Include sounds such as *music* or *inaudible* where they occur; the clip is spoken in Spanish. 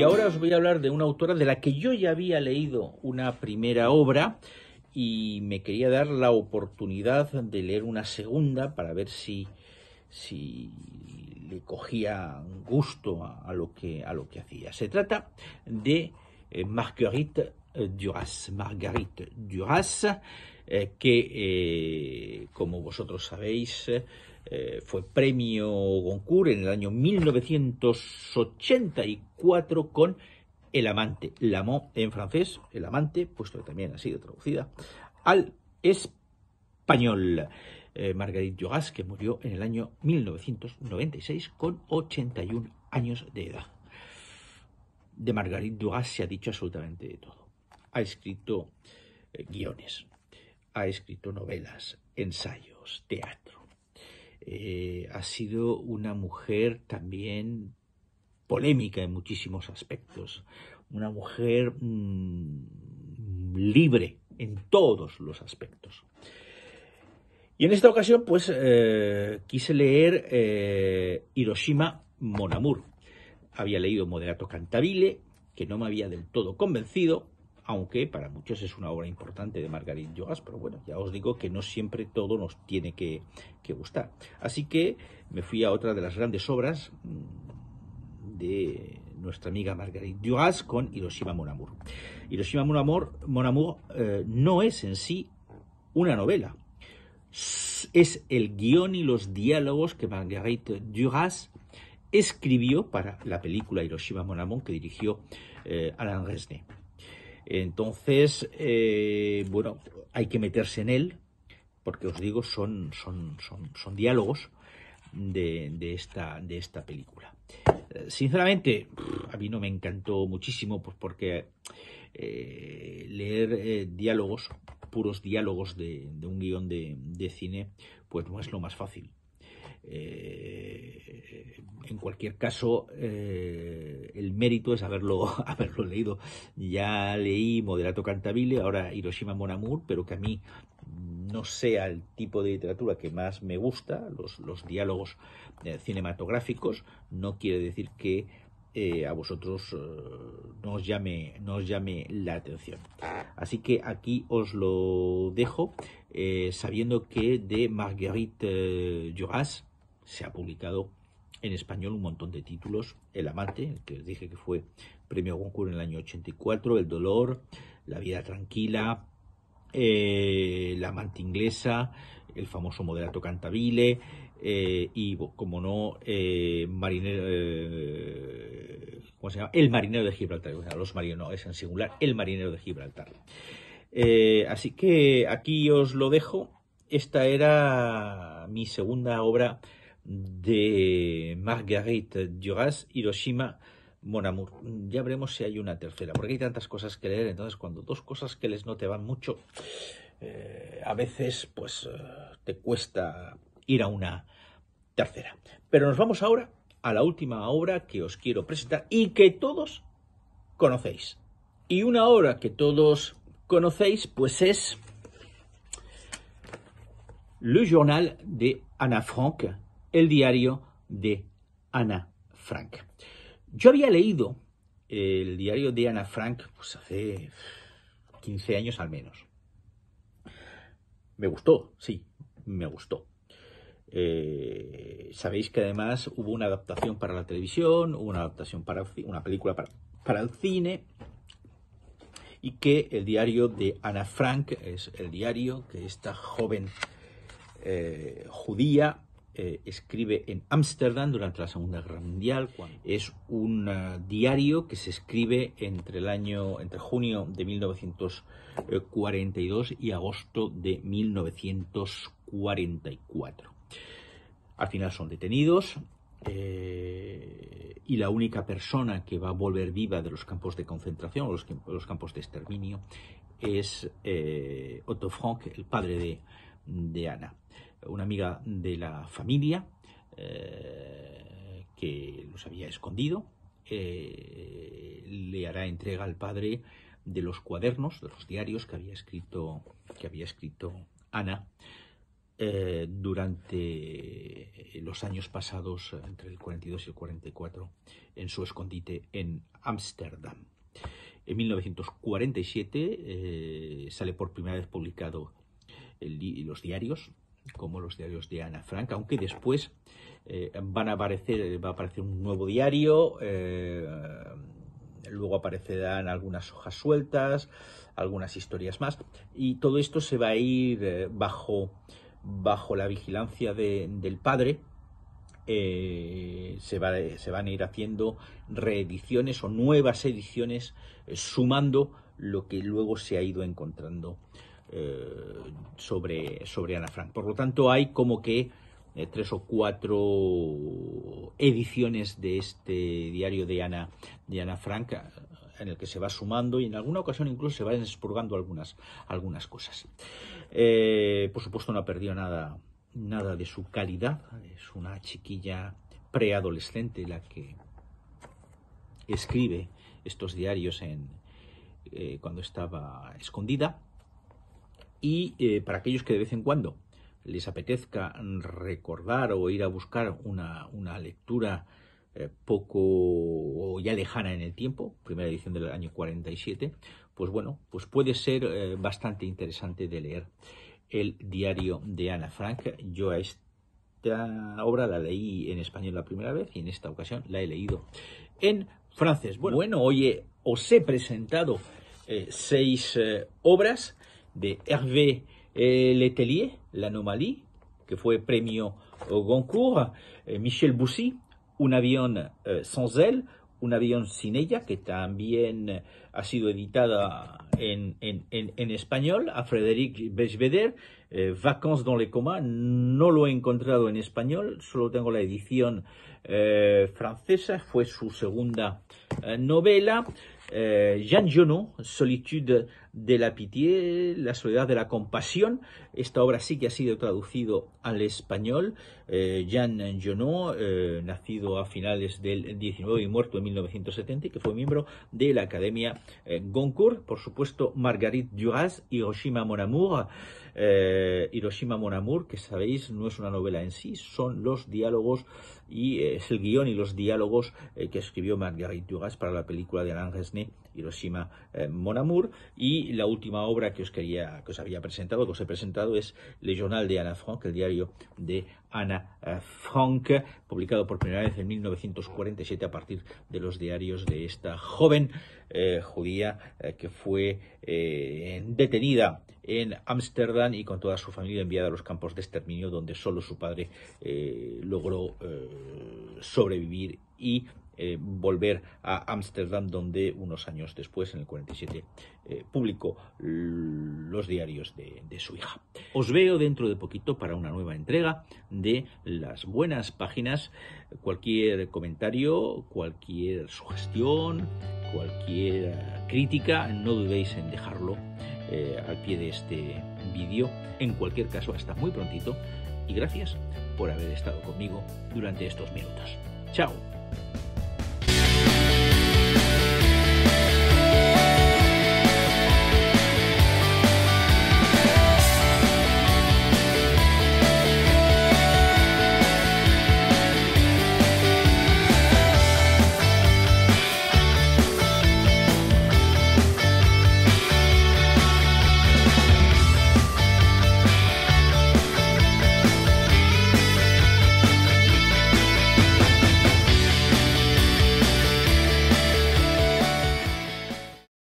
Y ahora os voy a hablar de una autora de la que yo ya había leído una primera obra y me quería dar la oportunidad de leer una segunda para ver si, si le cogía gusto a, lo que, a lo que hacía. Se trata de eh, Marguerite Duras, Marguerite Duras, eh, que, eh, como vosotros sabéis, eh, fue premio Goncourt en el año 1984 con El amante, L'amant en francés, El amante, puesto que también ha sido traducida, al español. Marguerite Duras, que murió en el año 1996 con 81 años de edad. De Marguerite Duras se ha dicho absolutamente de todo. Ha escrito eh, guiones, ha escrito novelas, ensayos, teatro. Eh, ha sido una mujer también polémica en muchísimos aspectos, una mujer mm, libre en todos los aspectos. Y en esta ocasión, pues, eh, quise leer Hiroshima Monamur. Había leído Moderato Cantabile, que no me había del todo convencido, aunque para muchos es una obra importante de Marguerite Duras, pero bueno, ya os digo que no siempre todo nos tiene que, gustar. Así que me fui a otra de las grandes obras mm, de nuestra amiga Marguerite Duras con Hiroshima Mon Amour. Hiroshima Mon Amour, eh, no es en sí una novela, es el guión y los diálogos que Marguerite Duras escribió para la película Hiroshima Mon Amour que dirigió eh, Alain Resnais. Entonces, eh, bueno, hay que meterse en él, porque os digo, son, son, son, diálogos de, esta, de esta película. Eh, sinceramente, a mí no me encantó muchísimo, pues porque eh, leer diálogos, puros diálogos de, un guión de, cine, pues no es lo más fácil cualquier caso, eh, el mérito es haberlo, *laughs* haberlo leído. Ya leí Moderato Cantabile, ahora Hiroshima Mon Amour, pero que a mí no sea el tipo de literatura que más me gusta, los, los diálogos eh, cinematográficos, no quiere decir que eh, a vosotros no, os llame, no os llame la atención. Así que aquí os lo dejo, sabiendo que de Marguerite Duras se ha publicado en español un montón de títulos. El amante, que dije que fue premio Goncourt en el año 84, El dolor, La vida tranquila, eh, La amante inglesa, el famoso moderato cantabile eh, y, como no, eh, El marinero de Gibraltar. los marinos es en singular, El marinero de Gibraltar. así que aquí os lo dejo. Esta era mi segunda obra de Marguerite Duras, Hiroshima, Mon Amour. Ya veremos si hay una tercera, porque hay tantas cosas que leer, entonces cuando dos cosas que les no te van mucho, eh, a veces pues eh, te cuesta ir a una tercera. Pero nos vamos ahora a la última obra que os quiero presentar y que todos conocéis. Y una obra que todos conocéis pues es Le Journal de Anna Frank, el diario de Ana Frank. Yo había leído eh, el diario de Ana Frank pues, hace 15 años al menos. Me gustó, sí, me gustó. Eh, sabéis que además hubo una adaptación para la televisión, una adaptación para una película para, el cine y que el diario de Ana Frank es el diario que esta joven eh, judía eh, escribe en Ámsterdam durante la Segunda Guerra Mundial. Es un eh, diario que se escribe entre el año entre junio de 1942 y agosto de 1944. Al final son detenidos. Eh, y la única persona que va a volver viva de los campos de concentración o los, campos de exterminio es Otto Frank, el padre de Ana una amiga de la familia eh, que los había escondido, eh, le hará entrega al padre de los cuadernos, de los diarios que había escrito, que había escrito Ana eh, durante los años pasados, entre el 42 y el 44, en su escondite en Ámsterdam. En 1947 sale por primera vez publicado los diarios como los diarios de Ana Frank, aunque después eh, van a aparecer, va a aparecer un nuevo diario, eh, luego aparecerán algunas hojas sueltas, algunas historias más, y todo esto se va a ir eh, bajo, bajo la vigilancia del padre, se, van a ir haciendo reediciones o nuevas ediciones sumando lo que luego se ha ido encontrando eh, sobre, sobre Ana Frank. Por lo tanto, hay como que eh, tres o cuatro ediciones de este diario de Ana, de Ana Frank eh, en el que se va sumando y en alguna ocasión incluso se van expurgando algunas, algunas cosas. por supuesto no ha perdido nada, nada de su calidad, es una chiquilla preadolescente la que escribe estos diarios en, cuando estaba escondida y eh, para aquellos que de vez en cuando les apetezca recordar o ir a buscar una, lectura eh, poco o ya lejana en el tiempo, primera edición del año 47, pues bueno, pues puede ser eh, bastante interesante de leer el diario de Ana Frank. Yo a esta obra la leí en español la primera vez y en esta ocasión la he leído en francés. Bueno, bueno oye, os he presentado seis obras de Hervé eh, Letelier, L'Anomalie, que fue premio euh, Goncourt, eh, Michel Boussy, Un avión euh, sans él, Un avión sin ella, que también eh, ha sido editada en, español, a Frédéric Besveder, Vacances dans les comas, no lo he encontrado en español, solo tengo la edición francesa, fue su segunda novela. Eh, Jean Jonot, Solitude de la Pitié, La Soledad de la Compasión. Esta obra sí que ha sido traducido al español. Eh, Jean Jonot, eh, nacido a finales del 19 y muerto en 1970, que fue miembro de la Academia Goncourt. Por supuesto, Marguerite Duras, Hiroshima Mon Amour. Eh, Hiroshima Mon Amour, que sabéis no es una novela en sí, son los diálogos y eh, es el guión y los diálogos eh, que escribió Marguerite Duras para la película de Alain Resnais Hiroshima eh, monamour y la última obra que os quería que os había presentado que os he presentado es Le Journal de Anna Frank el diario de Anna eh, Frank publicado por primera vez en 1947 a partir de los diarios de esta joven eh, judía que fue detenida en Ámsterdam y con toda su familia enviada a los campos de exterminio donde solo su padre logró sobrevivir y eh, volver a Ámsterdam, donde unos años después, en el 47, eh, publicó los diarios de, su hija. Os veo dentro de poquito para una nueva entrega de las buenas páginas. Cualquier comentario, cualquier sugestión, cualquier crítica, no dudéis en dejarlo eh, al pie de este vídeo. En cualquier caso, hasta muy prontito y gracias por haber estado conmigo durante estos minutos. Chao.